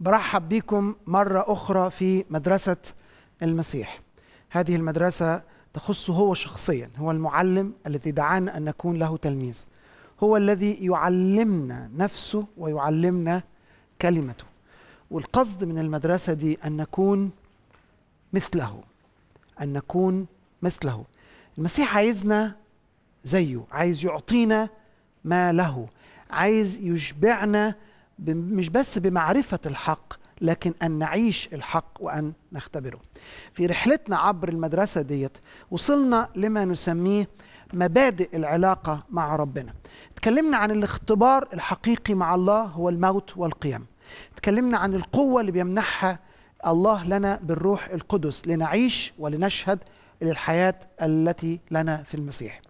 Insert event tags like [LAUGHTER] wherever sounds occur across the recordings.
برحب بكم مرة أخرى في مدرسة المسيح هذه المدرسة تخصه هو شخصيا هو المعلم الذي دعانا أن نكون له تلميذ هو الذي يعلمنا نفسه ويعلمنا كلمته والقصد من المدرسة دي أن نكون مثله أن نكون مثله المسيح عايزنا زيه عايز يعطينا ما له عايز يشبعنا مش بس بمعرفة الحق لكن أن نعيش الحق وأن نختبره في رحلتنا عبر المدرسة ديت وصلنا لما نسميه مبادئ العلاقة مع ربنا تكلمنا عن الاختبار الحقيقي مع الله هو الموت والقيام تكلمنا عن القوة اللي بيمنحها الله لنا بالروح القدس لنعيش ولنشهد للحياة التي لنا في المسيح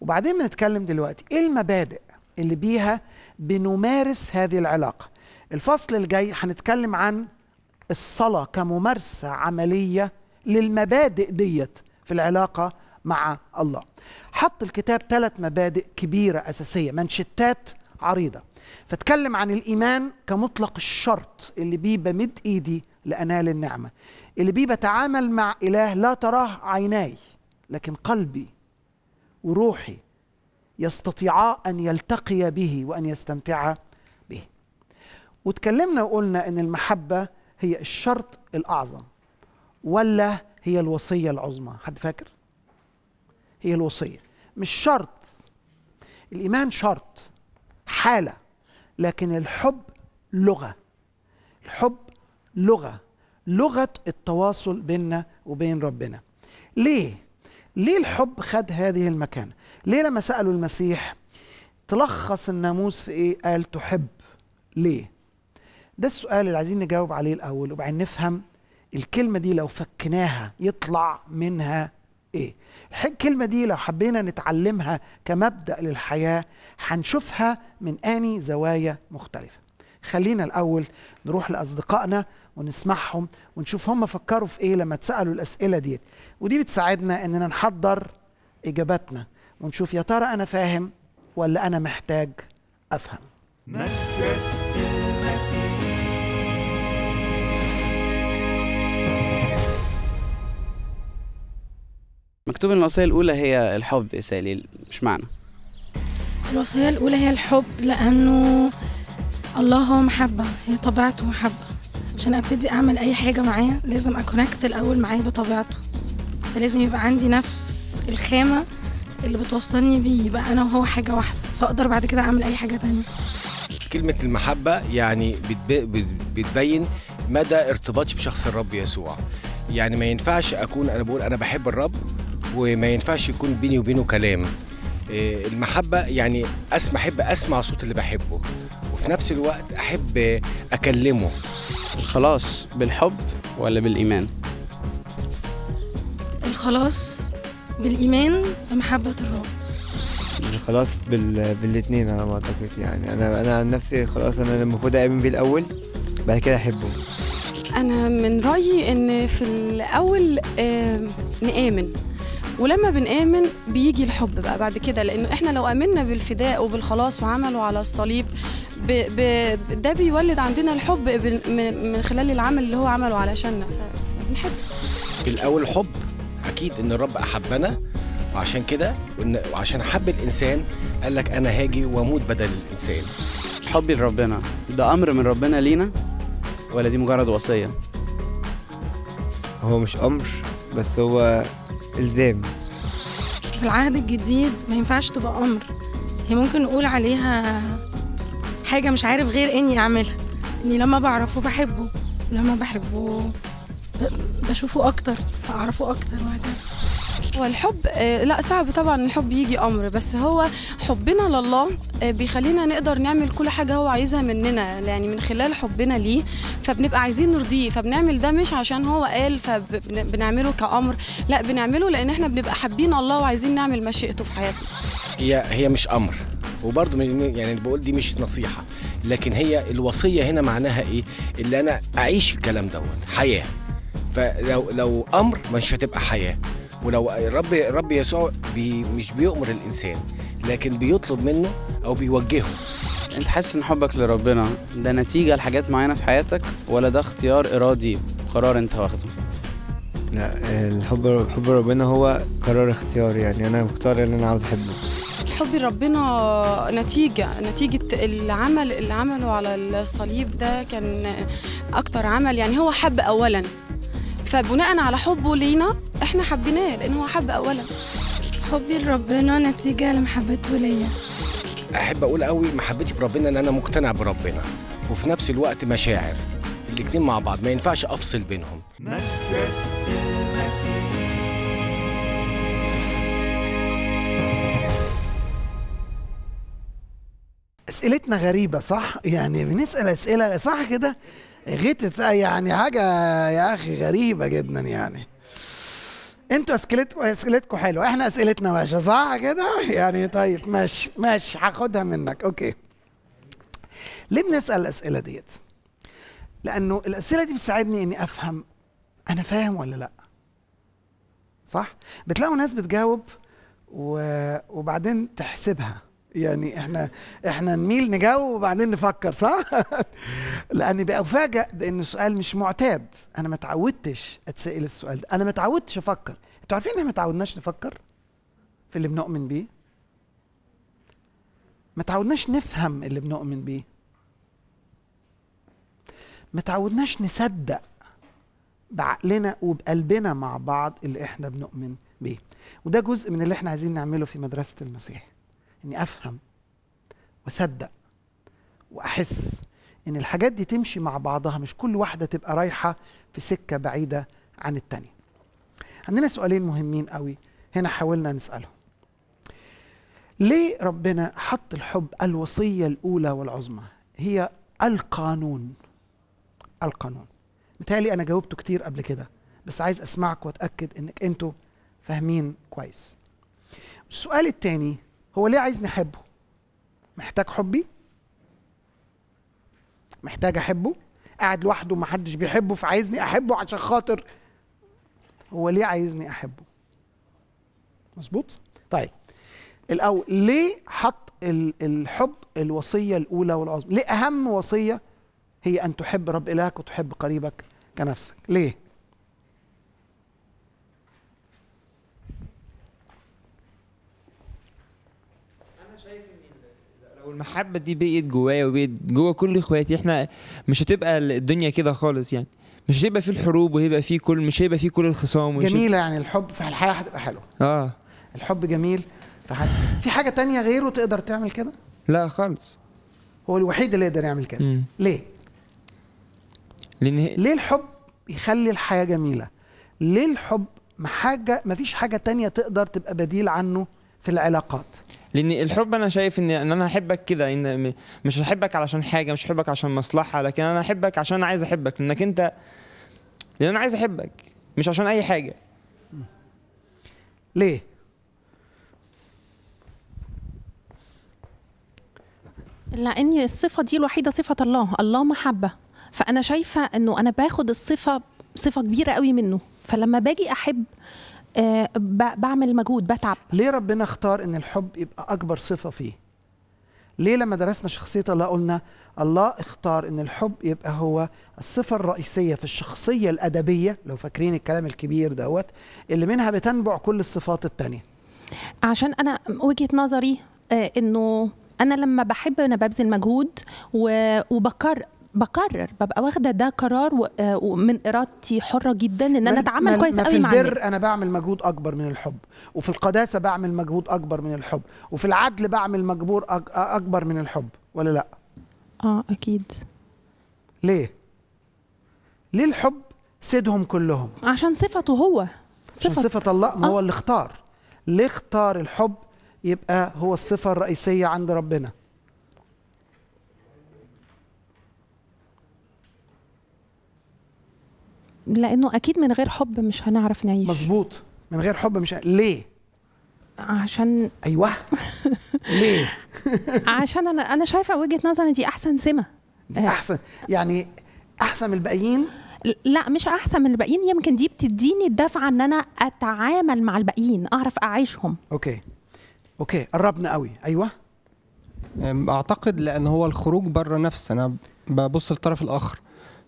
وبعدين بنتكلم دلوقتي ايه المبادئ اللي بيها بنمارس هذه العلاقه الفصل الجاي هنتكلم عن الصلاه كممارسه عمليه للمبادئ ديت في العلاقه مع الله حط الكتاب ثلاث مبادئ كبيره اساسيه منشتات عريضه فاتكلم عن الايمان كمطلق الشرط اللي بيه بمد ايدي لانال النعمه اللي بيه بتعامل مع اله لا تراه عيناي لكن قلبي وروحي يستطيعا أن يلتقيا به وأن يستمتعا به وتكلمنا وقلنا أن المحبة هي الشرط الأعظم ولا هي الوصية العظمى حد فاكر؟ هي الوصية مش شرط الإيمان شرط حالة لكن الحب لغة الحب لغة لغة التواصل بيننا وبين ربنا ليه؟ ليه الحب خد هذه المكانة؟ ليه لما سالوا المسيح تلخص الناموس في ايه قال تحب ليه ده السؤال اللي عايزين نجاوب عليه الاول وبعدين نفهم الكلمه دي لو فكناها يطلع منها ايه الكلمه دي لو حبينا نتعلمها كمبدا للحياه هنشوفها من اني زوايا مختلفه خلينا الاول نروح لاصدقائنا ونسمعهم ونشوف هم فكروا في ايه لما اتسالوا الاسئله دي ودي بتساعدنا اننا نحضر اجاباتنا ونشوف يا ترى أنا فاهم ولا أنا محتاج أفهم مكتوب ان الوصيه الاولى هي الحب يا سالي مش معنى الوصيه الاولى هي الحب لانه الله هو محبه هي طبيعته محبه عشان ابتدي اعمل اي حاجه معايا لازم اكونكت الاول معايا بطبيعته فلازم يبقى عندي نفس الخامه اللي بتوصلني بيه بقى انا وهو حاجه واحده فاقدر بعد كده اعمل اي حاجه تانية كلمة المحبة يعني بتبين مدى ارتباطي بشخص الرب يسوع يعني ما ينفعش أكون أنا بقول أنا بحب الرب وما ينفعش يكون بيني وبينه كلام آه، المحبة يعني أسمع أحب أسمع صوت اللي بحبه وفي نفس الوقت أحب أكلمه خلاص بالحب ولا بالإيمان الخلاص بالإيمان محبة الرب خلاص بال... بالاثنين على ما اعتقد يعني انا انا عن نفسي خلاص انا المفروض اؤمن بيه الاول بعد كده احبه انا من رايي ان في الاول آه نامن ولما بنآمن بيجي الحب بقى بعد كده لأنه إحنا لو آمنا بالفداء وبالخلاص وعمله على الصليب ب ب ده بيولد عندنا الحب من خلال العمل اللي هو عمله علشاننا فبنحب الأول حب اكيد ان الرب احبنا وعشان كده وعشان حب الانسان قال لك انا هاجي واموت بدل الانسان حبي لربنا ده امر من ربنا لينا ولا دي مجرد وصيه هو مش امر بس هو الزام في العهد الجديد ما ينفعش تبقى امر هي ممكن نقول عليها حاجه مش عارف غير اني اعملها اني لما بعرفه بحبه لما بحبه بشوفه اكتر اعرفه اكتر وهكذا والحب آه، لا صعب طبعا الحب يجي امر بس هو حبنا لله آه، بيخلينا نقدر نعمل كل حاجه هو عايزها مننا يعني من خلال حبنا ليه فبنبقى عايزين نرضيه فبنعمل ده مش عشان هو قال فبنعمله كامر لا بنعمله لان احنا بنبقى حابين الله وعايزين نعمل مشيئته في حياتنا هي هي مش امر وبرضه يعني اللي بقول دي مش نصيحه لكن هي الوصيه هنا معناها ايه اللي انا اعيش الكلام دوت حياه فلو لو امر مش هتبقى حياه ولو الرب الرب يسوع بي مش بيؤمر الانسان لكن بيطلب منه او بيوجهه انت حاسس ان حبك لربنا ده نتيجه لحاجات معينه في حياتك ولا ده اختيار ارادي قرار انت واخده لا الحب حب ربنا هو قرار اختيار يعني انا مختار اللي انا عاوز احبه حب ربنا نتيجة نتيجة العمل اللي عمله على الصليب ده كان أكتر عمل يعني هو حب أولا فبناء على حبه لينا احنا حبيناه لان هو حب اولا حبي لربنا نتيجه لمحبته ليا احب اقول قوي محبتي بربنا ان انا مقتنع بربنا وفي نفس الوقت مشاعر الاثنين مع بعض ما ينفعش افصل بينهم اسئلتنا غريبه صح يعني بنسال اسئله صح كده غيت آه، يعني حاجه يا اخي غريبه جدا يعني انتوا اسئلتكم اسئلتكم حلوه احنا اسئلتنا وحشه صح كده يعني طيب ماشي ماشي هاخدها منك اوكي ليه بنسال الاسئله ديت لانه الاسئله دي بتساعدني اني افهم انا فاهم ولا لا صح بتلاقوا ناس بتجاوب و... وبعدين تحسبها يعني احنا احنا نميل نجاوب وبعدين نفكر صح؟ [LAUGHS] لاني بفاجئ بان السؤال مش معتاد انا ما اتعودتش اتسال السؤال ده انا ما اتعودتش افكر انتوا عارفين احنا ما اتعودناش نفكر في اللي بنؤمن بيه ما تعودناش نفهم اللي بنؤمن بيه ما تعودناش نصدق بعقلنا وبقلبنا مع بعض اللي احنا بنؤمن بيه وده جزء من اللي احنا عايزين نعمله في مدرسة المسيح اني افهم واصدق واحس ان الحاجات دي تمشي مع بعضها مش كل واحده تبقى رايحه في سكه بعيده عن التانيه عندنا سؤالين مهمين قوي هنا حاولنا نسالهم ليه ربنا حط الحب الوصيه الاولى والعظمى هي القانون القانون متهيألي انا جاوبته كتير قبل كده بس عايز اسمعك واتاكد انك انتوا فاهمين كويس السؤال التاني هو ليه عايزني احبه محتاج حبي محتاج احبه قاعد لوحده حدش بيحبه فعايزني احبه عشان خاطر هو ليه عايزني احبه مظبوط طيب الاول ليه حط الحب الوصيه الاولى والعظمى ليه اهم وصيه هي ان تحب رب الهك وتحب قريبك كنفسك ليه والمحبه دي بقت جوايا وبقت جوا كل اخواتي احنا مش هتبقى الدنيا كده خالص يعني مش هيبقى في الحروب وهيبقى في كل مش هيبقى في كل الخصام جميله يعني الحب في الحياه هتبقى حلوه اه الحب جميل فحد... في حاجه تانية غيره تقدر تعمل كده لا خالص هو الوحيد اللي يقدر يعمل كده ليه لأن ليه الحب يخلي الحياه جميله ليه الحب ما حاجه ما فيش حاجه تانية تقدر تبقى بديل عنه في العلاقات لان الحب انا شايف ان ان انا احبك كده ان مش هحبك علشان حاجه مش هحبك عشان مصلحه لكن انا احبك عشان انا عايز احبك لانك انت لان انا عايز احبك مش عشان اي حاجه ليه لان الصفه دي الوحيده صفه الله الله محبه فانا شايفه انه انا باخد الصفه صفه كبيره قوي منه فلما باجي احب آه، بعمل مجهود بتعب ليه ربنا اختار ان الحب يبقى اكبر صفه فيه ليه لما درسنا شخصيه الله قلنا الله اختار ان الحب يبقى هو الصفه الرئيسيه في الشخصيه الادبيه لو فاكرين الكلام الكبير دوت اللي منها بتنبع كل الصفات الثانيه عشان انا وجهه نظري آه، انه انا لما بحب انا ببذل مجهود وبكر بقرر ببقى واخده ده قرار آه، ومن ارادتي حره جدا ان انا اتعامل كويس قوي مع في البر انا بعمل مجهود اكبر من الحب وفي القداسه بعمل مجهود اكبر من الحب وفي العدل بعمل مجبور اكبر من الحب ولا لا اه اكيد ليه ليه الحب سيدهم كلهم عشان صفته هو صفة, عشان صفة الله ما آه. هو اللي اختار ليه اختار الحب يبقى هو الصفة الرئيسية عند ربنا لانه اكيد من غير حب مش هنعرف نعيش مظبوط من غير حب مش ليه عشان ايوه [LAUGHS] ليه عشان انا انا شايفه وجهه نظري دي احسن سمه آه. احسن يعني احسن من الباقيين لا مش احسن من الباقيين يمكن دي بتديني الدفعه ان انا اتعامل مع الباقيين اعرف اعيشهم اوكي اوكي قربنا قوي ايوه اعتقد لان هو الخروج بره نفسي انا ببص للطرف الاخر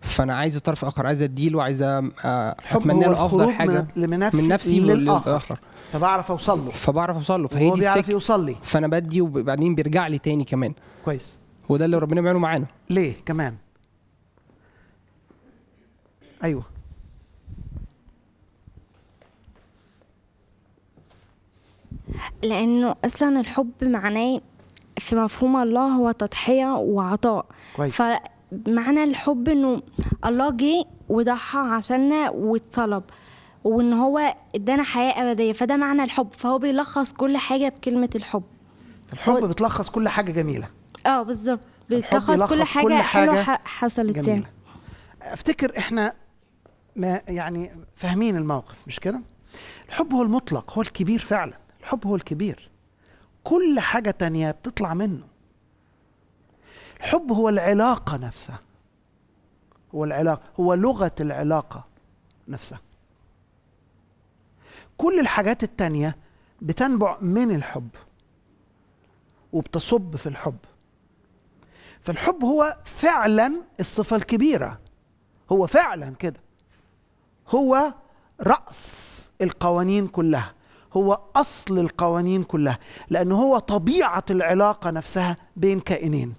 فانا عايز طرف اخر عايز اديله عايز اتمنى له افضل حاجه من نفسي, من نفسي للاخر فبعرف اوصل له فبعرف اوصل له فهي دي بيعرف يوصل لي فانا بدي وبعدين بيرجع لي تاني كمان كويس وده اللي ربنا بيعمله معانا ليه كمان ايوه لانه اصلا الحب معناه في مفهوم الله هو تضحيه وعطاء كويس. معنى الحب انه الله جه وضحى عشاننا واتصلب وان هو ادانا حياه ابديه فده معنى الحب فهو بيلخص كل حاجه بكلمه الحب الحب هو... بتلخص كل حاجه جميله اه بالظبط بتلخص كل حاجه, كل حاجة حلوه حصلت يعني. جميلة. افتكر احنا ما يعني فاهمين الموقف مش كده الحب هو المطلق هو الكبير فعلا الحب هو الكبير كل حاجه تانية بتطلع منه الحب هو العلاقة نفسها هو العلاقة هو لغة العلاقة نفسها كل الحاجات التانية بتنبع من الحب وبتصب في الحب فالحب هو فعلا الصفة الكبيرة هو فعلا كده هو رأس القوانين كلها هو أصل القوانين كلها لأنه هو طبيعة العلاقة نفسها بين كائنين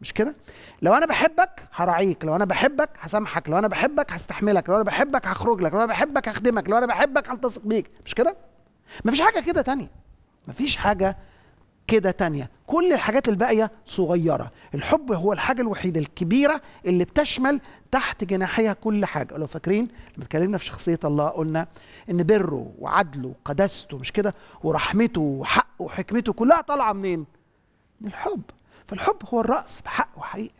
مش كده لو انا بحبك هراعيك لو انا بحبك هسامحك لو انا بحبك هستحملك لو انا بحبك هخرج لك لو انا بحبك هخدمك لو انا بحبك هلتصق بيك مش كده مفيش حاجه كده تانية مفيش حاجه كده تانية كل الحاجات الباقية صغيرة الحب هو الحاجة الوحيدة الكبيرة اللي بتشمل تحت جناحيها كل حاجة لو فاكرين لما اتكلمنا في شخصية الله قلنا ان بره وعدله وقداسته مش كده ورحمته وحقه وحكمته كلها طالعة منين من الحب فالحب هو الرأس بحق وحقيقة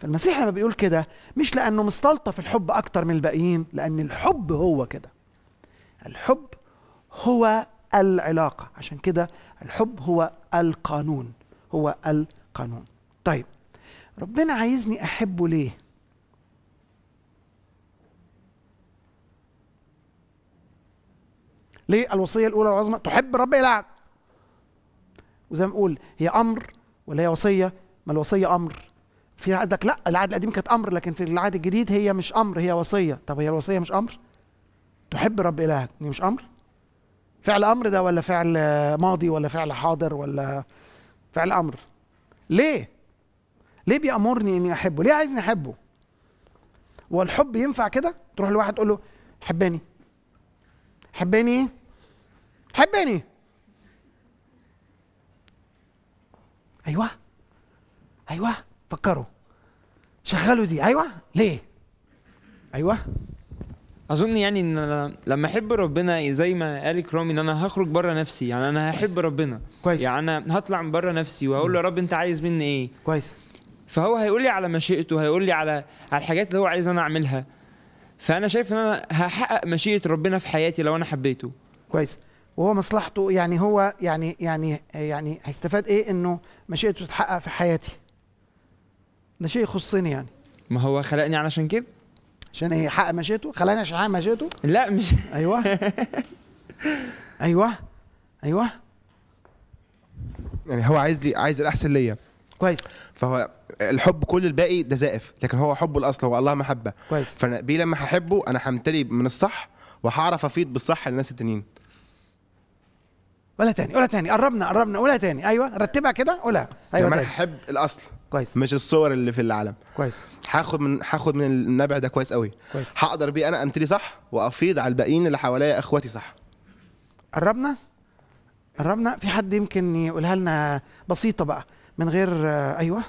فالمسيح لما بيقول كده مش لأنه مستلطف الحب أكتر من الباقيين لأن الحب هو كده الحب هو العلاقة عشان كده الحب هو القانون هو القانون طيب ربنا عايزني أحبه ليه؟ ليه الوصية الأولى العظمى تحب رب إلهك وزي ما أقول هي أمر ولا هي وصيه ما الوصيه امر في عقد لك لا العهد القديم كانت امر لكن في العهد الجديد هي مش امر هي وصيه طب هي الوصيه مش امر تحب رب الهك دي مش امر فعل امر ده ولا فعل ماضي ولا فعل حاضر ولا فعل امر ليه ليه بيامرني اني احبه ليه عايزني احبه والحب ينفع كده تروح لواحد تقول له حباني حباني إيه؟ حباني ايوه ايوه فكروا شغلوا دي ايوه ليه ايوه اظن يعني ان أنا لما احب ربنا زي ما قال كرامي ان انا هخرج بره نفسي يعني انا هحب ربنا كويس يعني انا هطلع من بره نفسي وهقول له يا رب انت عايز مني ايه كويس فهو هيقول لي على مشيئته هيقول لي على على الحاجات اللي هو عايز انا اعملها فانا شايف ان انا هحقق مشيئه ربنا في حياتي لو انا حبيته كويس وهو مصلحته يعني هو يعني يعني يعني هيستفاد ايه انه مشيئته تتحقق في حياتي ده شيء يخصني يعني ما هو خلقني علشان كده عشان ايه يحقق مشيئته خلقني عشان احقق مشيئته لا مش ايوه ايوه ايوه يعني هو عايز لي عايز الاحسن ليا كويس فهو الحب كل الباقي ده زائف لكن هو حبه الاصل هو الله محبه كويس فانا بيه لما هحبه انا همتلي من الصح وهعرف افيد بالصح للناس التانيين ولا تاني قولها تاني قربنا قربنا قولها تاني ايوه رتبها كده قولها ايوه انا احب الاصل كويس مش الصور اللي في العالم كويس هاخد من هاخد من النبع ده كويس قوي كويس هقدر بيه انا امتلي صح وافيض على الباقيين اللي حواليا اخواتي صح قربنا قربنا في حد يمكن يقولها لنا بسيطه بقى من غير ايوه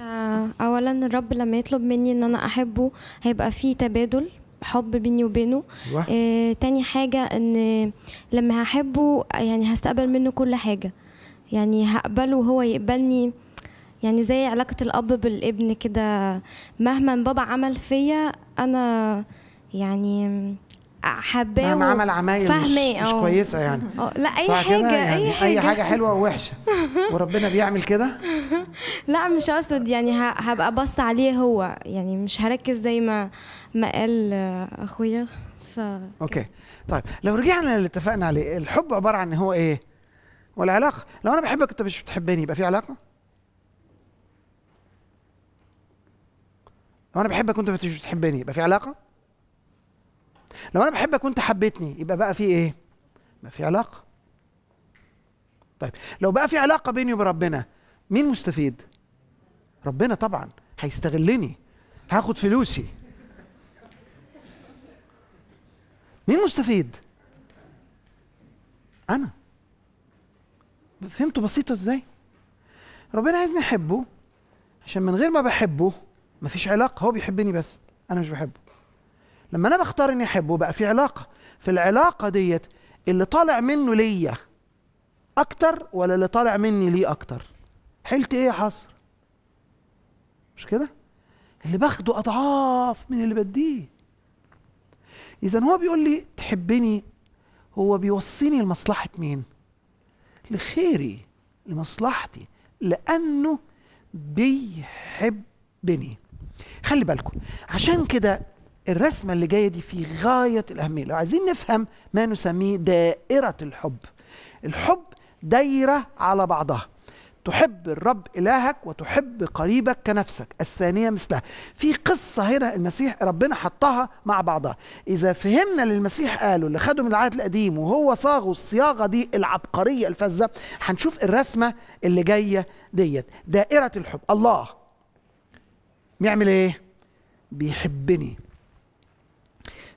آه، اولا الرب لما يطلب مني ان انا احبه هيبقى في تبادل حب بيني وبينه آه تاني حاجة ان لما هحبه يعني هستقبل منه كل حاجة يعني هقبله وهو يقبلني يعني زي علاقة الأب بالابن كده مهما بابا عمل فيا أنا يعني حباه مهما عمل عمايل مش, مش اه. كويسه يعني اه، لا اي حاجه يعني اي حاجه اي حاجه حلوه ووحشه [LAUGHS] وربنا بيعمل كده لا مش اقصد يعني هبقى بص عليه هو يعني مش هركز زي ما ما قال اخويا ف اوكي طيب لو رجعنا للي اتفقنا عليه الحب عباره عن هو ايه والعلاقه لو انا بحبك انت مش بتحبني يبقى في علاقه لو انا بحبك وانت مش بتحبني يبقى في علاقه لو انا بحبك وانت حبيتني يبقى بقى في ايه بقى في علاقه طيب لو بقى في علاقه بيني وبين ربنا مين مستفيد ربنا طبعا هيستغلني هاخد فلوسي مين مستفيد انا فهمتوا بسيطه ازاي ربنا عايزني احبه عشان من غير ما بحبه مفيش علاقه هو بيحبني بس انا مش بحبه لما انا بختار اني احبه بقى في علاقه في العلاقه ديت اللي طالع منه ليا اكتر ولا اللي طالع مني ليه اكتر حيلتي ايه يا حصر مش كده اللي باخده اضعاف من اللي بديه اذا هو بيقول لي تحبني هو بيوصيني لمصلحه مين لخيري لمصلحتي لانه بيحبني خلي بالكم عشان كده الرسمة اللي جاية دي في غاية الأهمية لو عايزين نفهم ما نسميه دائرة الحب الحب دايرة على بعضها تحب الرب إلهك وتحب قريبك كنفسك الثانية مثلها في قصة هنا المسيح ربنا حطها مع بعضها إذا فهمنا اللي المسيح قاله اللي خده من العهد القديم وهو صاغه الصياغة دي العبقرية الفذة هنشوف الرسمة اللي جاية ديت دائرة الحب الله بيعمل إيه؟ بيحبني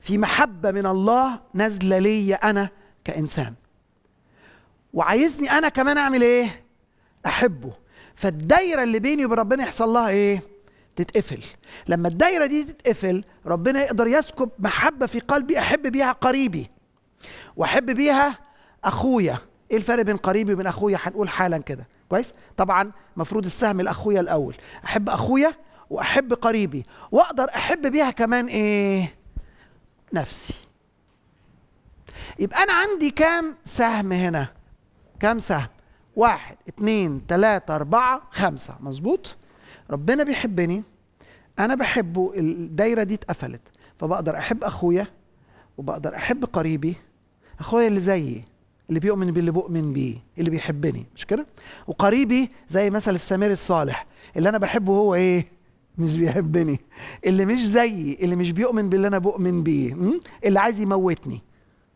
في محبة من الله نازلة ليا أنا كإنسان وعايزني أنا كمان أعمل إيه؟ أحبه فالدايرة اللي بيني وبين ربنا يحصل لها إيه؟ تتقفل لما الدايرة دي تتقفل ربنا يقدر يسكب محبة في قلبي أحب بيها قريبي وأحب بيها أخويا إيه الفرق بين قريبي وبين أخويا هنقول حالا كده كويس طبعا مفروض السهم لأخويا الأول أحب أخويا وأحب قريبي وأقدر أحب بيها كمان إيه نفسي يبقى أنا عندي كام سهم هنا كام سهم واحد اتنين تلاتة أربعة خمسة مظبوط ربنا بيحبني أنا بحبه الدايرة دي اتقفلت فبقدر أحب أخويا وبقدر أحب قريبي أخويا اللي زيي اللي بيؤمن باللي بؤمن بيه اللي بيحبني مش كده وقريبي زي مثل السمير الصالح اللي انا بحبه هو ايه مش بيحبني اللي مش زيي اللي مش بيؤمن باللي انا بؤمن بيه اللي عايز يموتني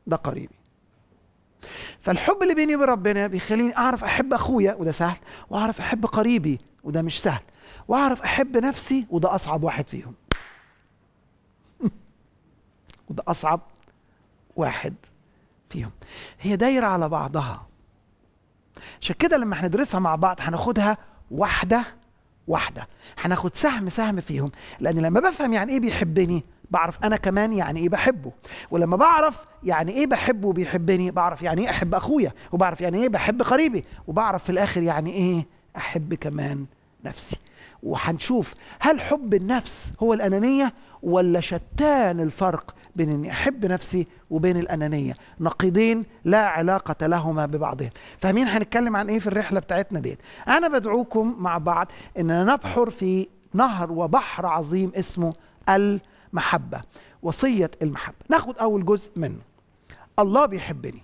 ده قريبي فالحب اللي بيني وبين ربنا بيخليني اعرف احب اخويا وده سهل واعرف احب قريبي وده مش سهل واعرف احب نفسي وده اصعب واحد فيهم [LAUGHS] وده اصعب واحد فيهم هي دايره على بعضها عشان كده لما هندرسها مع بعض هناخدها واحده واحدة هناخد سهم سهم فيهم لأن لما بفهم يعني إيه بيحبني بعرف أنا كمان يعني إيه بحبه ولما بعرف يعني إيه بحبه وبيحبني بعرف يعني إيه أحب أخويا وبعرف يعني إيه بحب قريبي وبعرف في الآخر يعني إيه أحب كمان نفسي وهنشوف هل حب النفس هو الأنانية ولا شتان الفرق بين اني احب نفسي وبين الانانيه نقيضين لا علاقه لهما ببعضهم فاهمين هنتكلم عن ايه في الرحله بتاعتنا ديت انا بدعوكم مع بعض اننا نبحر في نهر وبحر عظيم اسمه المحبه وصيه المحبه ناخد اول جزء منه الله بيحبني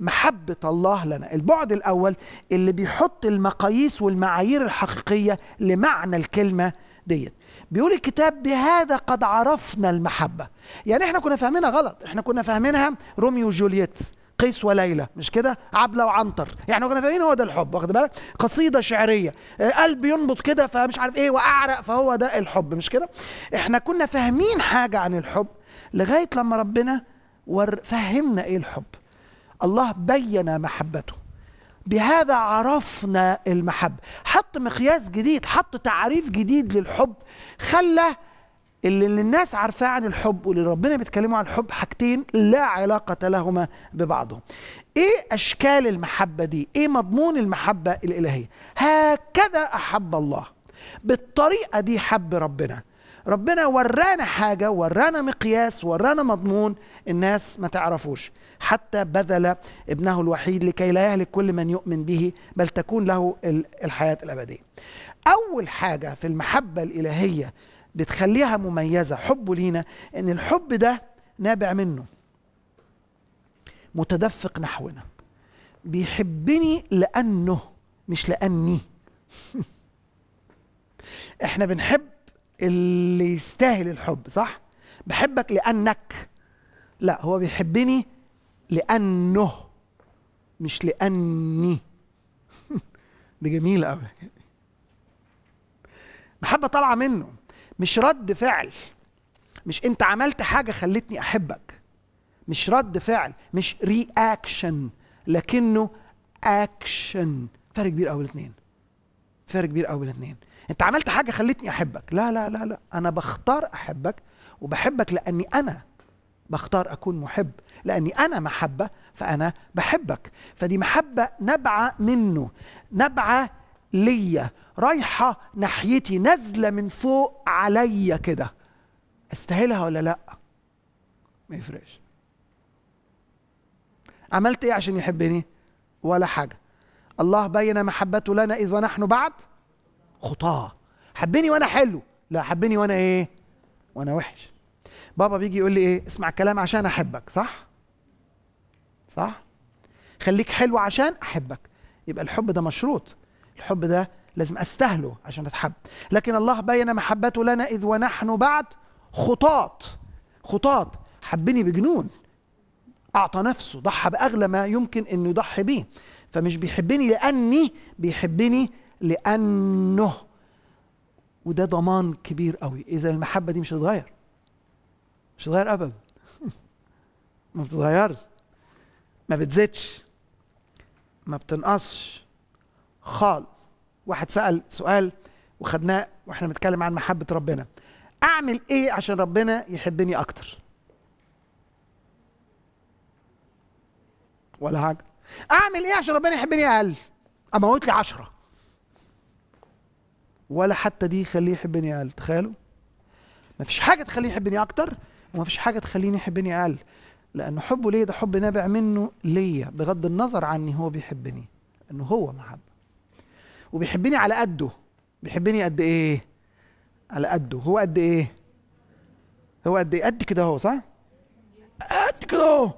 محبة الله لنا البعد الأول اللي بيحط المقاييس والمعايير الحقيقية لمعنى الكلمة ديت بيقول الكتاب بهذا قد عرفنا المحبة يعني احنا كنا فاهمينها غلط احنا كنا فاهمينها روميو جولييت قيس وليلى مش كده عبلة وعنتر يعني كنا فاهمين هو ده الحب واخد بالك قصيدة شعرية آه، قلب ينبض كده فمش عارف ايه واعرق فهو ده الحب مش كده احنا كنا فاهمين حاجة عن الحب لغاية لما ربنا فهمنا ايه الحب الله بين محبته بهذا عرفنا المحبة حط مقياس جديد حط تعريف جديد للحب خلى اللي الناس عارفاه عن الحب واللي ربنا بيتكلموا عن الحب حاجتين لا علاقة لهما ببعضهم ايه اشكال المحبة دي ايه مضمون المحبة الالهية هكذا احب الله بالطريقة دي حب ربنا ربنا ورانا حاجة ورانا مقياس ورانا مضمون الناس ما تعرفوش حتى بذل ابنه الوحيد لكي لا يهلك كل من يؤمن به بل تكون له الحياة الأبدية أول حاجة في المحبة الإلهية بتخليها مميزة حبه لينا إن الحب ده نابع منه متدفق نحونا بيحبني لأنه مش لأني [LAUGHS] احنا بنحب اللي يستاهل الحب صح بحبك لأنك لا هو بيحبني لأنه مش لأني [LAUGHS] دي جميلة أوي محبة طالعة منه مش رد فعل مش أنت عملت حاجة خلتني أحبك مش رد فعل مش رياكشن لكنه اكشن فرق كبير قوي الاثنين فرق كبير قوي الاثنين انت عملت حاجه خلتني احبك لا لا لا لا انا بختار احبك وبحبك لاني انا بختار اكون محب لاني انا محبه فانا بحبك فدي محبه نبعه منه نبعه ليا رايحه ناحيتي نازله من فوق عليا كده استاهلها ولا لا ما يفرقش عملت ايه عشان يحبني ولا حاجه الله بين محبته لنا اذ ونحن بعد خطاه حبني وانا حلو لا حبني وانا ايه وانا وحش بابا بيجي يقول لي ايه اسمع الكلام عشان احبك صح صح خليك حلو عشان احبك يبقى الحب ده مشروط الحب ده لازم استهله عشان اتحب لكن الله بين محبته لنا اذ ونحن بعد خطاط خطاط حبني بجنون اعطى نفسه ضحى باغلى ما يمكن انه يضحي بيه فمش بيحبني لاني بيحبني لانه وده ضمان كبير قوي اذا المحبه دي مش هتتغير مش هتتغير ابدا ما بتتغيرش ما بتزيدش ما بتنقصش خالص واحد سال سؤال وخدناه واحنا بنتكلم عن محبه ربنا اعمل ايه عشان ربنا يحبني اكتر ولا حاجه اعمل ايه عشان ربنا يحبني اقل اموت لي عشرة ولا حتى دي خليه يحبني اقل تخيلوا مفيش حاجه تخليه يحبني اكتر ومفيش حاجه تخليني يحبني اقل لان حبه ليه ده حب نابع منه ليا بغض النظر عني هو بيحبني انه هو محبه وبيحبني على قده بيحبني قد ايه على قده هو قد ايه هو قد ايه قد كده اهو صح قد كده اهو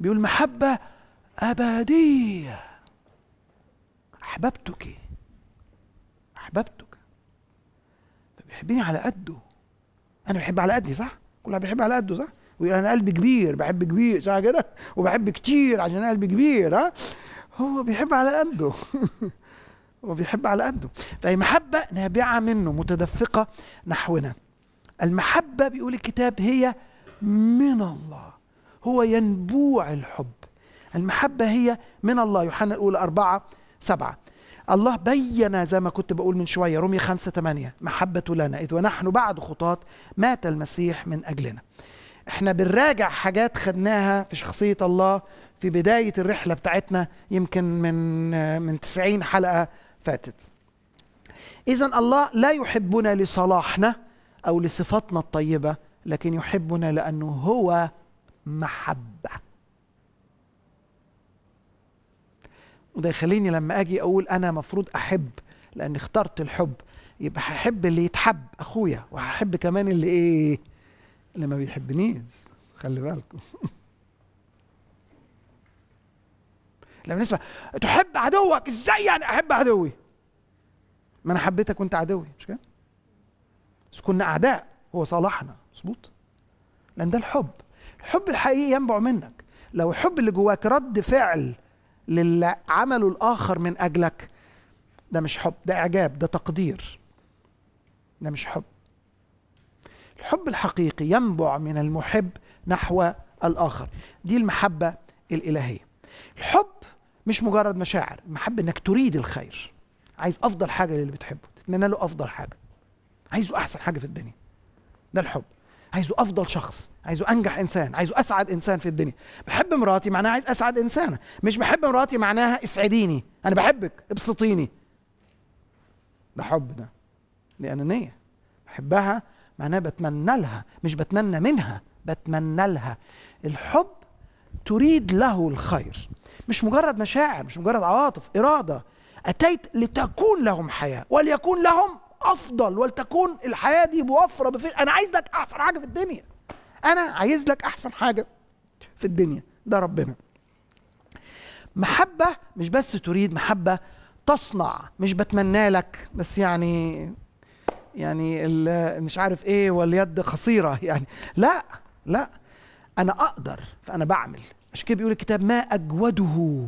بيقول محبه ابديه احببتك احببتك فبيحبني على قده انا بحب على قدي صح كل واحد بيحب على قده صح ويقول انا قلبي كبير بحب كبير صح كده وبحب كتير عشان قلبي كبير ها هو بيحب على قده [LAUGHS] هو بيحب على قده فهي طيب، محبة نابعة منه متدفقة نحونا المحبة بيقول الكتاب هي من الله هو ينبوع الحب المحبة هي من الله يوحنا الأولى أربعة سبعة الله بين زي ما كنت بقول من شوية رومية 5 8 محبة لنا إذ ونحن بعد خطاة مات المسيح من أجلنا احنا بنراجع حاجات خدناها في شخصية الله في بداية الرحلة بتاعتنا يمكن من من 90 حلقة فاتت إذا الله لا يحبنا لصلاحنا أو لصفاتنا الطيبة لكن يحبنا لأنه هو محبة وده يخليني لما اجي اقول انا مفروض احب لان اخترت الحب يبقى هحب اللي يتحب اخويا وهحب كمان اللي ايه اللي ما بيحبنيش خلي بالكم [LAUGHS] لما نسمع تحب عدوك ازاي يعني احب عدوي ما انا حبيتك وانت عدوي مش كده بس كنا اعداء هو صالحنا مظبوط لان ده الحب الحب الحقيقي ينبع منك لو الحب اللي جواك رد فعل للي عمله الآخر من أجلك ده مش حب ده إعجاب ده تقدير ده مش حب الحب الحقيقي ينبع من المحب نحو الآخر دي المحبة الإلهية الحب مش مجرد مشاعر المحبة إنك تريد الخير عايز أفضل حاجة للي بتحبه تتمنى له أفضل حاجة عايزه أحسن حاجة في الدنيا ده الحب عايزه افضل شخص عايزه انجح انسان عايزه اسعد انسان في الدنيا بحب مراتي معناها عايز اسعد انسانه مش بحب مراتي معناها اسعديني انا بحبك ابسطيني ده حب ده دي انانيه بحبها معناها بتمنى لها مش بتمنى منها بتمنى لها الحب تريد له الخير مش مجرد مشاعر مش مجرد عواطف اراده اتيت لتكون لهم حياه وليكون لهم افضل ولتكون الحياه دي موفره بفكر انا عايز لك احسن حاجه في الدنيا انا عايز لك احسن حاجه في الدنيا ده ربنا محبه مش بس تريد محبه تصنع مش بتمنى لك بس يعني يعني مش عارف ايه واليد قصيره [LAUGHS] يعني لا لا انا اقدر فانا بعمل عشان كده بيقول الكتاب ما اجوده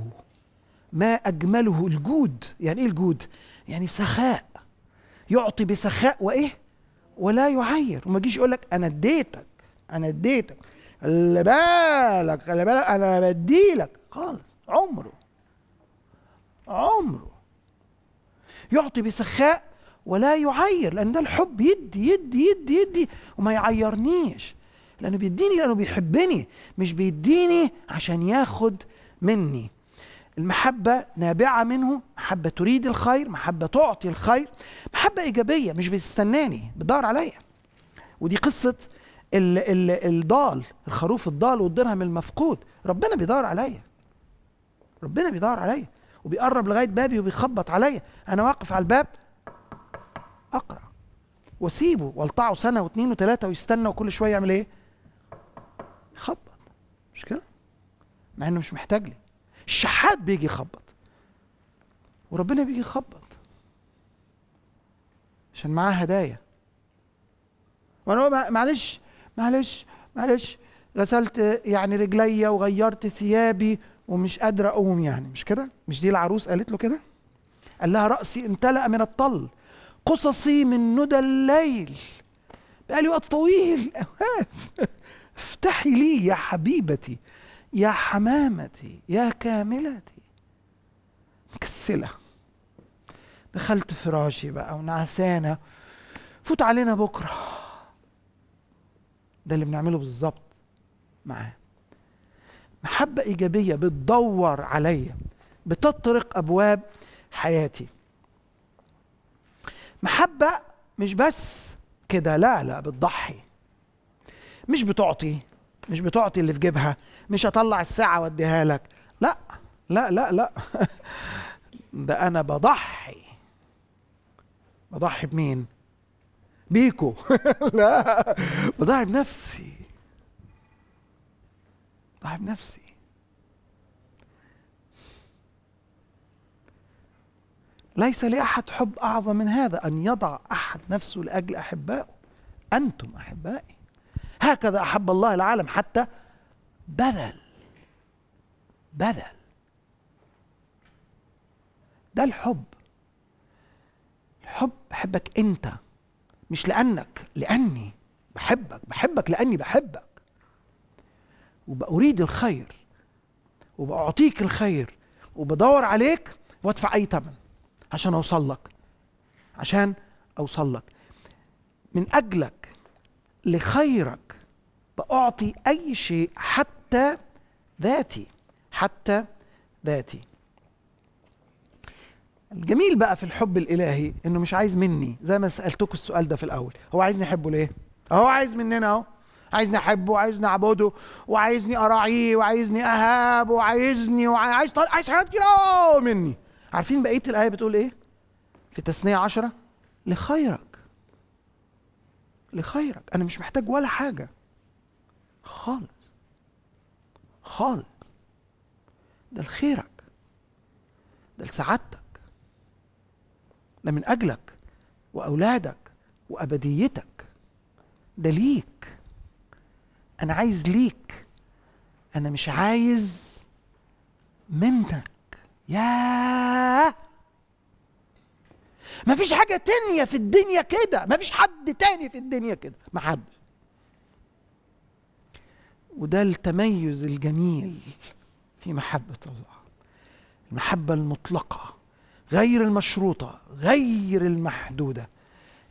ما اجمله الجود يعني ايه الجود يعني سخاء يعطي بسخاء وايه ولا يعير وما يجيش يقول لك انا اديتك انا اديتك خلي بالك خلي بالك انا بديلك خالص عمره عمره يعطي بسخاء ولا يعير لان ده الحب يدي يدي يدي يدي وما يعيرنيش لانه بيديني لانه بيحبني مش بيديني عشان ياخد مني المحبة نابعة منه محبة تريد الخير محبة تعطي الخير محبة إيجابية مش بتستناني بتدور عليا ودي قصة الـ الـ الضال الخروف الضال والدرهم المفقود ربنا بيدور عليا ربنا بيدور عليا وبيقرب لغاية بابي وبيخبط عليا أنا واقف على الباب أقرأ وأسيبه والطعه سنة واثنين وثلاثة ويستنى وكل شوية يعمل إيه؟ يخبط مش كده؟ مع إنه مش محتاج لي الشحات بيجي يخبط وربنا بيجي يخبط عشان معاه هدايا وانا معلش معلش معلش غسلت يعني رجليا وغيرت ثيابي ومش قادر اقوم يعني مش كده مش دي العروس قالت له كده قال لها راسي امتلا من الطل قصصي من ندى الليل بقالي وقت طويل [LAUGHS] افتحي لي يا حبيبتي يا حمامتي يا كاملتي مكسلة دخلت فراشي بقى ونعسانة فوت علينا بكرة ده اللي بنعمله بالظبط معاه محبة إيجابية بتدور عليا بتطرق أبواب حياتي محبة مش بس كده لا لا بتضحي مش بتعطي مش بتعطي اللي في جيبها مش هطلع الساعه واديها لك لا لا لا لا [LAUGHS] ده انا بضحي بضحي بمين بيكو [LAUGHS] لا بضحي بنفسي بضحي بنفسي ليس لاحد حب اعظم من هذا ان يضع احد نفسه لاجل احبائه انتم احبائي هكذا احب الله العالم حتى بذل بذل ده الحب الحب بحبك انت مش لانك لاني بحبك بحبك لاني بحبك وبأريد الخير وبأعطيك الخير وبدور عليك وادفع اي ثمن عشان اوصل لك عشان اوصل لك من اجلك لخيرك بأعطي اي شيء حتى حتى ذاتي حتى ذاتي الجميل بقى في الحب الالهي انه مش عايز مني زي ما سالتكم السؤال ده في الاول هو عايزني احبه ليه هو عايز مننا اهو عايزني احبه وعايزني اعبده وعايزني اراعيه وعايزني اهابه وعايزني وعايز طال... عايز حاجات كتير مني عارفين بقيه الايه بتقول ايه في تثنية عشرة لخيرك لخيرك انا مش محتاج ولا حاجه خالص خالق ده لخيرك ده لسعادتك ده من أجلك وأولادك وأبديتك ده ليك أنا عايز ليك أنا مش عايز منك يا مفيش حاجة تانية في الدنيا كده مفيش حد تاني في الدنيا كده محدش وده التميز الجميل في محبة الله المحبة المطلقة غير المشروطة غير المحدودة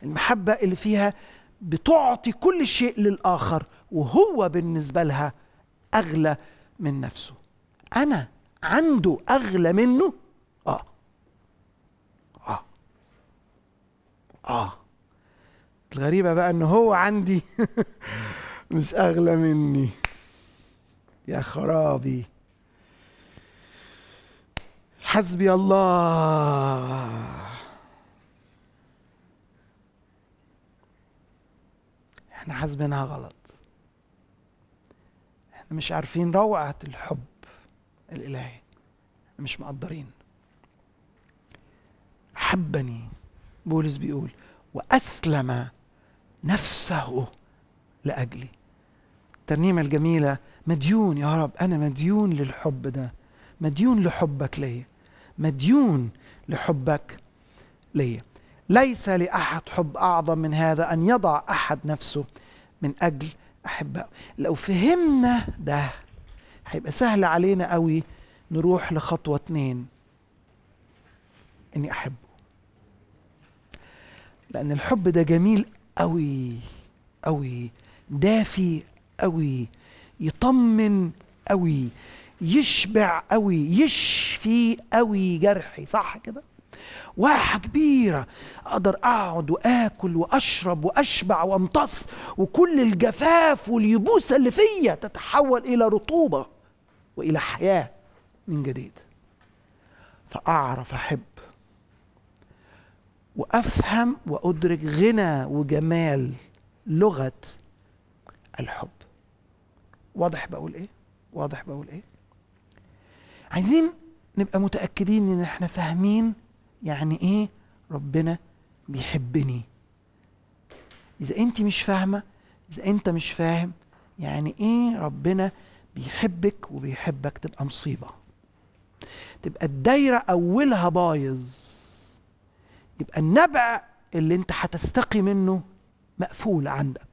المحبة اللي فيها بتعطي كل شيء للآخر وهو بالنسبة لها أغلى من نفسه أنا عنده أغلى منه آه آه آه الغريبة بقى إن هو عندي [LAUGHS] مش أغلى مني يا خرابي حسبي الله احنا حاسبينها غلط احنا مش عارفين روعة الحب الإلهي مش مقدرين أحبني بولس بيقول وأسلم نفسه لأجلي الترنيمة الجميلة مديون يا رب أنا مديون للحب ده مديون لحبك ليا مديون لحبك ليا ليس لأحد حب أعظم من هذا أن يضع أحد نفسه من أجل أحبائه لو فهمنا ده هيبقى سهل علينا قوي نروح لخطوة اتنين إني أحبه لأن الحب ده جميل قوي قوي دافي قوي يطمن قوي يشبع قوي يشفي قوي جرحي صح كده واحة كبيرة أقدر أقعد وآكل وأشرب وأشبع وأمتص وكل الجفاف واليبوسة اللي فيا تتحول إلى رطوبة وإلى حياة من جديد فأعرف أحب وأفهم وأدرك غنى وجمال لغة الحب واضح بقول ايه واضح بقول ايه عايزين نبقى متاكدين ان احنا فاهمين يعني ايه ربنا بيحبني اذا انت مش فاهمه اذا انت مش فاهم يعني ايه ربنا بيحبك وبيحبك تبقى مصيبه تبقى الدايره اولها بايظ يبقى النبع اللي انت هتستقي منه مقفول عندك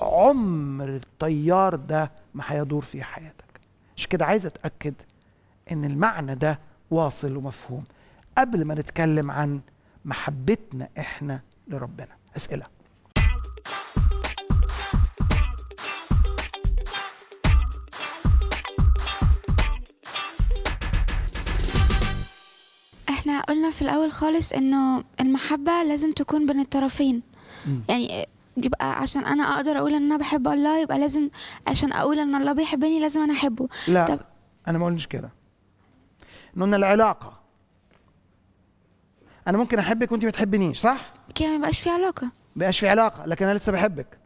عمر التيار ده ما هيدور في حياتك مش كده عايز اتاكد ان المعنى ده واصل ومفهوم قبل ما نتكلم عن محبتنا احنا لربنا اسئله احنا قلنا في الاول خالص انه المحبه لازم تكون بين الطرفين يعني يبقى عشان انا اقدر اقول ان انا بحب الله يبقى لازم عشان اقول ان الله بيحبني لازم انا احبه لا طب انا ما قلناش كده قلنا العلاقه انا ممكن احبك وانت ما تحبنيش صح كده ما يبقاش في علاقه ما يبقاش في علاقه لكن انا لسه بحبك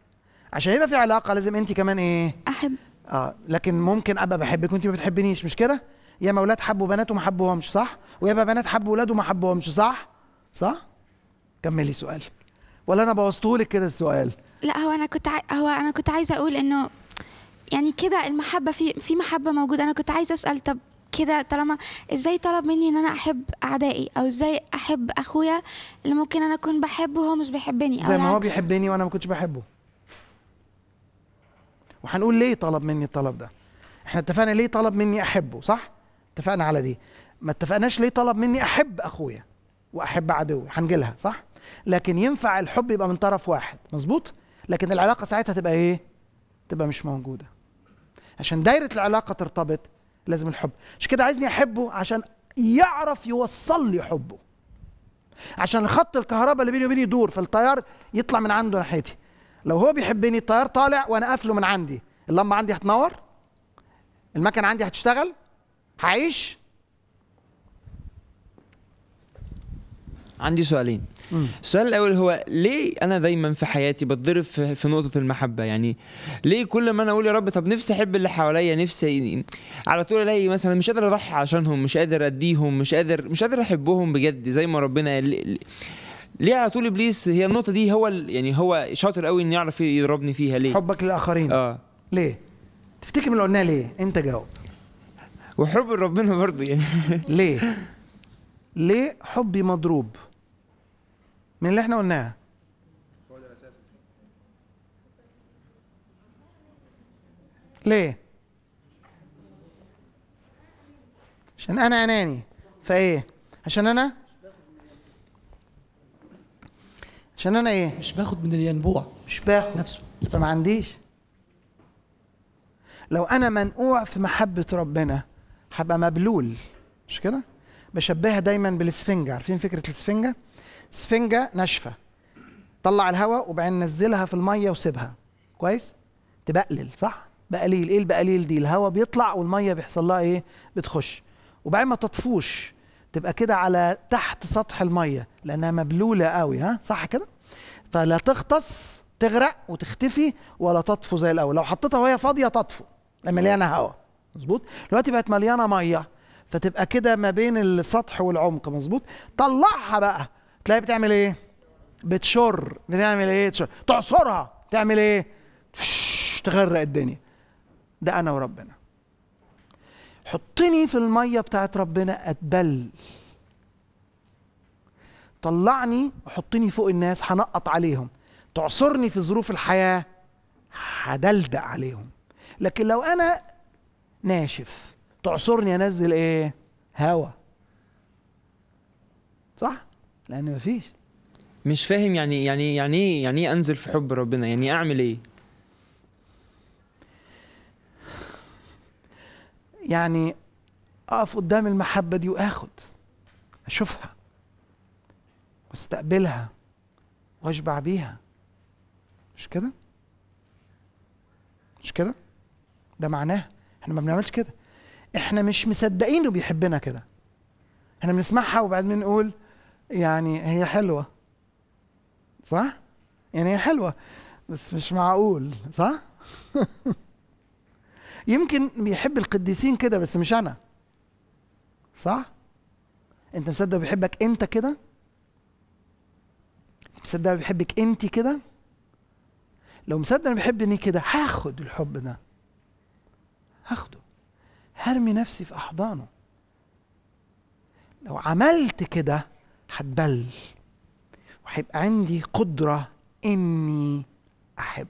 عشان يبقى في علاقه لازم انت كمان ايه احب اه لكن ممكن ابقى بحبك وانت ما بتحبنيش مش كده يا اولاد حبوا بنات وما حبوهمش صح ويا بنات حبوا ولاد وما حبوهمش صح صح كملي سؤال ولا انا بوظتهولك كده السؤال لا هو انا كنت عاي... هو انا كنت عايزه اقول انه يعني كده المحبه في في محبه موجوده انا كنت عايزه اسال طب كده طالما ازاي طلب مني ان انا احب اعدائي او ازاي احب اخويا اللي ممكن انا اكون بحبه وهو مش بيحبني زي ما هو بيحبني وانا ما كنتش بحبه وهنقول ليه طلب مني الطلب ده احنا اتفقنا ليه طلب مني احبه صح اتفقنا على دي ما اتفقناش ليه طلب مني احب اخويا واحب عدوي هنجيلها صح لكن ينفع الحب يبقى من طرف واحد مظبوط لكن العلاقه ساعتها تبقى ايه تبقى مش موجوده عشان دايره العلاقه ترتبط لازم الحب عشان كده عايزني احبه عشان يعرف يوصل لي حبه عشان خط الكهرباء اللي بيني وبيني يدور فالتيار يطلع من عنده ناحيتي لو هو بيحبني التيار طالع وانا قافله من عندي اللمبه عندي هتنور المكنه عندي هتشتغل هعيش عندي سؤالين السؤال الاول هو ليه انا دايما في حياتي بتضرب في نقطه المحبه يعني ليه كل ما انا اقول يا رب طب نفسي احب اللي حواليا نفسي على طول الاقي مثلا مش قادر اضحي عشانهم مش قادر اديهم مش قادر مش قادر احبهم بجد زي ما ربنا ليه على طول ابليس هي النقطه دي هو يعني هو شاطر قوي انه يعرف يضربني فيها ليه حبك للاخرين اه ليه تفتكر من اللي قلناها ليه انت جاوب وحب ربنا برضه يعني [LAUGHS] ليه ليه حبي مضروب من اللي احنا قلناها ليه عشان انا اناني فايه عشان انا عشان انا ايه مش باخد من الينبوع مش باخد نفسه فما عنديش لو انا منقوع في محبه ربنا هبقى مبلول مش كده بشبهها دايما بالاسفنجة عارفين فكره الاسفنجة سفنجه ناشفه طلع الهواء وبعدين نزلها في الميه وسيبها كويس تبقلل صح بقليل ايه البقليل دي الهواء بيطلع والميه بيحصل لها ايه بتخش وبعدين ما تطفوش تبقى كده على تحت سطح الميه لانها مبلوله قوي ها صح كده فلا تغطس تغرق وتختفي ولا تطفو زي الاول لو حطيتها وهي فاضيه تطفو مليانه هواء مظبوط دلوقتي بقت مليانه ميه فتبقى كده ما بين السطح والعمق مظبوط طلعها بقى تلاقي بتعمل ايه بتشر بتعمل ايه تشر. تعصرها تعمل ايه تغرق الدنيا ده انا وربنا حطني في الميه بتاعت ربنا اتبل طلعني وحطني فوق الناس هنقط عليهم تعصرني في ظروف الحياه هدلدق عليهم لكن لو انا ناشف تعصرني انزل ايه هوا صح لان مفيش مش فاهم يعني يعني يعني ايه يعني ايه انزل في حب ربنا يعني إيه اعمل ايه يعني اقف قدام المحبه دي واخد اشوفها واستقبلها واشبع بيها مش كده مش كده ده معناه احنا ما بنعملش كده احنا مش مصدقين انه بيحبنا كده احنا بنسمعها وبعدين بنقول يعني هي حلوه صح يعني هي حلوه بس مش معقول صح [LAUGHS] يمكن بيحب القديسين كده بس مش انا صح انت مصدق بيحبك انت كده مصدق بيحبك انت كده لو مصدق انا بيحبني كده هاخد الحب ده هاخده هرمي نفسي في احضانه لو عملت كده هتبل وهيبقى عندي قدرة إني أحب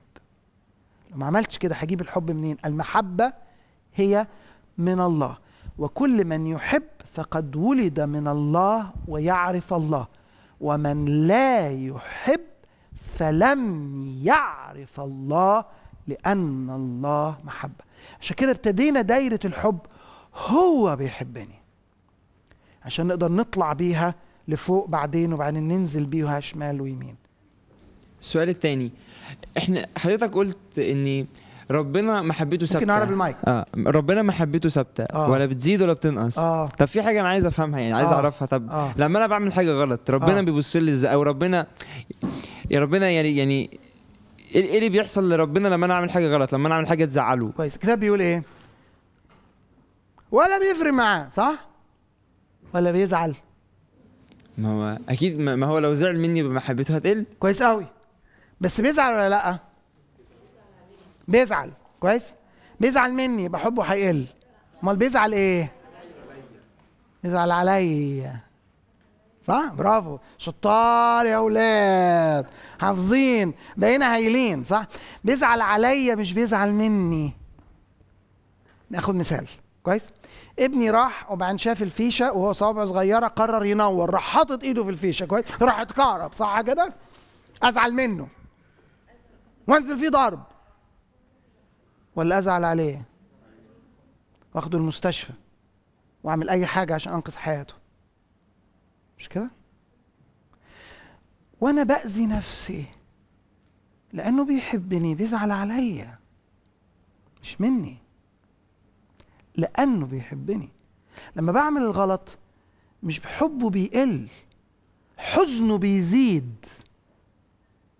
لو ما عملتش كده هجيب الحب منين المحبة هي من الله وكل من يحب فقد ولد من الله ويعرف الله ومن لا يحب فلم يعرف الله لأن الله محبة عشان كده ابتدينا دايرة الحب هو بيحبني عشان نقدر نطلع بيها لفوق بعدين وبعدين ننزل بيها شمال ويمين السؤال الثاني احنا حضرتك قلت ان ربنا محبته ثابته ممكن اقرب المايك اه ربنا محبته ثابته آه. ولا بتزيد ولا بتنقص آه. طب في حاجه انا عايز افهمها يعني عايز آه. اعرفها طب آه. لما انا بعمل حاجه غلط ربنا آه. بيبص لي ازاي او ربنا يا ربنا يعني يعني ايه, إيه اللي بيحصل لربنا لما انا اعمل حاجه غلط لما انا اعمل حاجه تزعله كويس الكتاب بيقول ايه ولا بيفرق معاه صح ولا بيزعل ما هو اكيد ما هو لو زعل مني بمحبته هتقل كويس قوي بس بيزعل ولا لا بيزعل كويس بيزعل مني يبقى حبه هيقل امال بيزعل ايه بيزعل عليا صح برافو شطار يا اولاد حافظين بقينا هايلين صح بيزعل عليا مش بيزعل مني ناخد مثال كويس ابني راح وبعدين شاف الفيشه وهو صوابعه صغيره قرر ينور راح حاطط ايده في الفيشه كويس راح اتكهرب صح كده ازعل منه وانزل فيه ضرب ولا ازعل عليه واخده المستشفى واعمل اي حاجه عشان انقذ حياته مش كده وانا باذي نفسي لانه بيحبني بيزعل عليا مش مني لانه بيحبني لما بعمل الغلط مش حبه بيقل حزنه بيزيد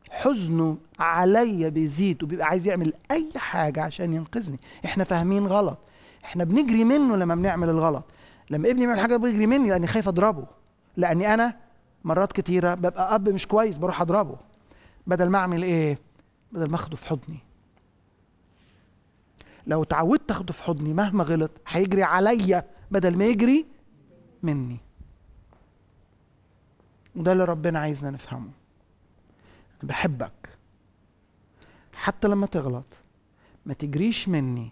حزنه عليا بيزيد وبيبقى عايز يعمل اي حاجه عشان ينقذني احنا فاهمين غلط احنا بنجري منه لما بنعمل الغلط لما ابني بيعمل حاجه بيجري مني لاني خايف اضربه لاني انا مرات كتيره ببقى اب مش كويس بروح اضربه بدل ما اعمل ايه بدل ما اخده في حضني لو اتعودت اخده في حضني مهما غلط هيجري عليا بدل ما يجري مني وده اللي ربنا عايزنا نفهمه انا بحبك حتى لما تغلط ما تجريش مني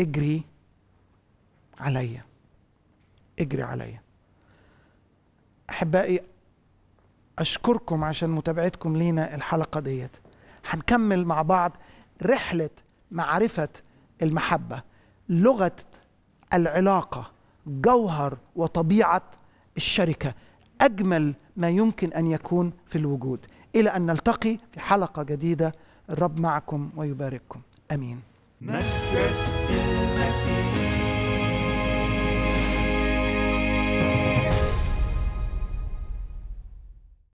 اجري عليا اجري عليا احبائي اشكركم عشان متابعتكم لينا الحلقه ديت هنكمل مع بعض رحله معرفه المحبه لغه العلاقه جوهر وطبيعه الشركه اجمل ما يمكن ان يكون في الوجود الى ان نلتقي في حلقه جديده الرب معكم ويبارككم امين مجلس المسيح